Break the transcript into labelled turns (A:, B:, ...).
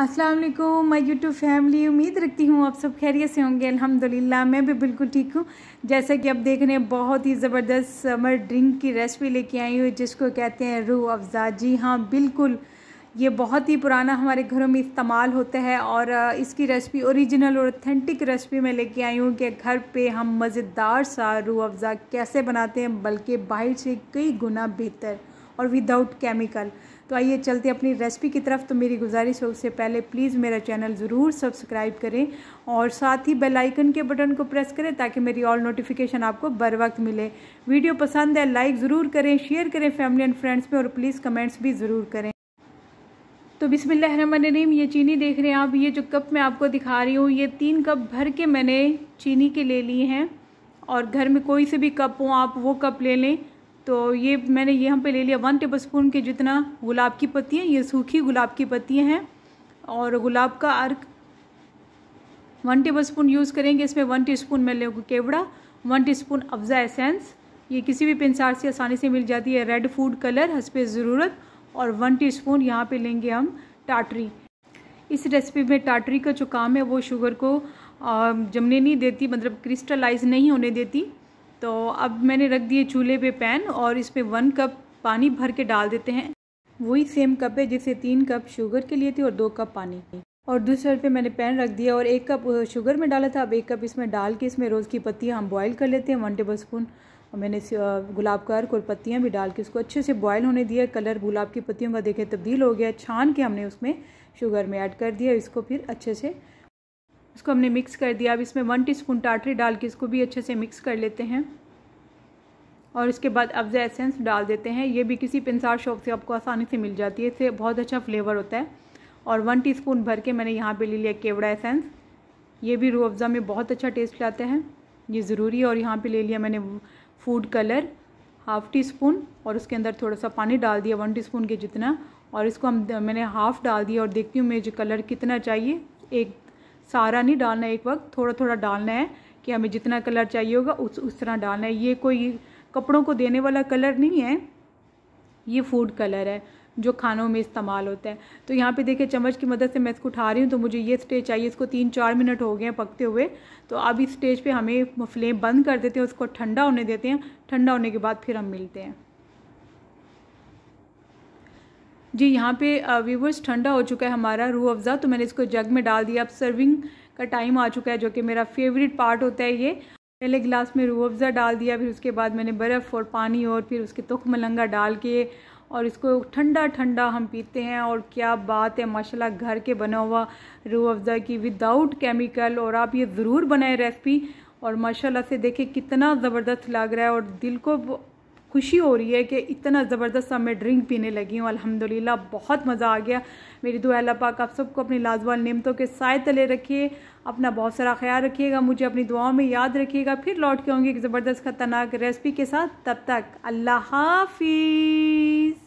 A: अस्सलाम वालेकुम मैं यूट्यूब फैमिली उम्मीद रखती हूँ आप सब खैरियत से होंगे अल्हम्दुलिल्लाह मैं भी बिल्कुल ठीक हूँ जैसा कि आप देख रहे हैं बहुत ही ज़बरदस्त समर ड्रिंक की रेसिपी लेके आई हूँ जिसको कहते हैं रूह अफजा जी हाँ बिल्कुल ये बहुत ही पुराना हमारे घरों में इस्तेमाल होता है और इसकी रेसिपी ओरिजिनल और ऑथेंटिक रेसिपी मैं लेके आई हूँ कि घर पे हम मज़ेदार सा रूह अफज़ा कैसे बनाते हैं बल्कि बाहर से कई गुना बेहतर और विदाउट केमिकल तो आइए चलते अपनी रेसिपी की तरफ तो मेरी गुजारिश है उससे पहले प्लीज़ मेरा चैनल ज़रूर सब्सक्राइब करें और साथ ही बेल आइकन के बटन को प्रेस करें ताकि मेरी ऑल नोटिफिकेशन आपको बर वक्त मिले वीडियो पसंद है लाइक ज़रूर करें शेयर करें फैमिली एंड फ्रेंड्स में और प्लीज़ कमेंट्स भी ज़रूर करें तो बिसमीम ये चीनी देख रहे हैं आप ये जो कप मैं आपको दिखा रही हूँ ये तीन कप भर के मैंने चीनी के ले लिए हैं और घर में कोई से भी कप हो आप वो कप ले लें तो ये मैंने ये यहाँ पे ले लिया वन टेबल स्पून के जितना गुलाब की पत्तियाँ ये सूखी गुलाब की पत्तियाँ हैं और गुलाब का अर्क वन टेबल स्पून यूज़ करेंगे इसमें वन टी स्पून मैं लेंगे केवड़ा one teaspoon Afza essence ये किसी भी पिनसार से आसानी से मिल जाती है रेड फूड कलर हंसपे ज़रूरत और वन टी स्पून यहाँ पर लेंगे हम टाटरी इस रेसिपी में टाटरी का जो काम है वो शुगर को जमने नहीं देती मतलब क्रिस्टलाइज नहीं होने देती तो अब मैंने रख दिए चूल्हे पे पैन और इसमें वन कप पानी भर के डाल देते हैं वही सेम कप है जिसे तीन कप शुगर के लिए थी और दो कप पानी की और दूसरे पे मैंने पैन रख दिया और एक कप शुगर में डाला था अब एक कप इसमें डाल के इसमें रोज़ की पत्तियाँ हम बॉयल कर लेते हैं वन टेबल स्पून और मैंने गुलाब का अर्क और पत्तियाँ भी डाल के उसको अच्छे से बॉयल होने दिया कलर गुलाब की पत्तियों का देखे तब्दील हो गया छान के हमने उसमें शुगर में ऐड कर दिया इसको फिर अच्छे से इसको हमने मिक्स कर दिया अब इसमें वन टीस्पून टाटरी डाल के इसको भी अच्छे से मिक्स कर लेते हैं और इसके बाद अफजा एसेंस डाल देते हैं ये भी किसी पिंसार शॉप से आपको आसानी से मिल जाती है इससे बहुत अच्छा फ्लेवर होता है और वन स्पून भर के मैंने यहाँ पर ले लिया केवड़ा एसेंस ये भी रू अफ़ज़ा में बहुत अच्छा टेस्ट लाता है ये ज़रूरी है और यहाँ पर ले लिया मैंने food colour half teaspoon और उसके अंदर थोड़ा सा पानी डाल दिया वन टी स्पून के जितना और इसको हम मैंने हाफ़ डाल दिया और देखती हूँ मुझे कलर कितना चाहिए एक सारा नहीं डालना है एक वक्त थोड़ा थोड़ा डालना है कि हमें जितना कलर चाहिए होगा उस उस तरह डालना है ये कोई कपड़ों को देने वाला कलर नहीं है ये फूड कलर है जो खानों में इस्तेमाल होता है तो यहाँ पे देखिए चम्मच की मदद से मैं इसको उठा रही हूँ तो मुझे ये स्टेज चाहिए इसको तीन चार मिनट हो गए हैं पकते हुए तो अब इस स्टेज पे हमें फ्लेम बंद कर देते हैं उसको ठंडा होने देते हैं ठंडा होने के बाद फिर हम मिलते हैं जी यहाँ पे व्यूवर्स ठंडा हो चुका है हमारा रूह अफ़ज़ा तो मैंने इसको जग में डाल दिया अब सर्विंग का टाइम आ चुका है जो कि मेरा फेवरेट पार्ट होता है ये पहले गिलास में रूह अफ़ज़ा डाल दिया फिर उसके बाद मैंने बर्फ़ और पानी और फिर उसके तुख मलंगा डाल के और इसको ठंडा ठंडा हम पीते हैं और क्या बात है माशाल्लाह घर के बना हुआ रूह अफ़ज़ा की विदाउट केमिकल और आप ये ज़रूर बनाएं रेसिपी और माशाल्लाह से देखें कितना ज़बरदस्त लग रहा है और दिल को खुशी हो रही है कि इतना ज़बरदस्त सा मैं ड्रिंक पीने लगी हूँ अल्हम्दुलिल्लाह बहुत मज़ा आ गया मेरी दुआ अल्लाह पाक आप सबको अपनी लाजवाल नियमतों के साय तले रखिए अपना बहुत सारा ख्याल रखिएगा मुझे अपनी दुआओं में याद रखिएगा फिर लौट के होंगे एक ज़बरदस्त खतरनाक रेसिपी के साथ तब तक अल्लाह हाफिज़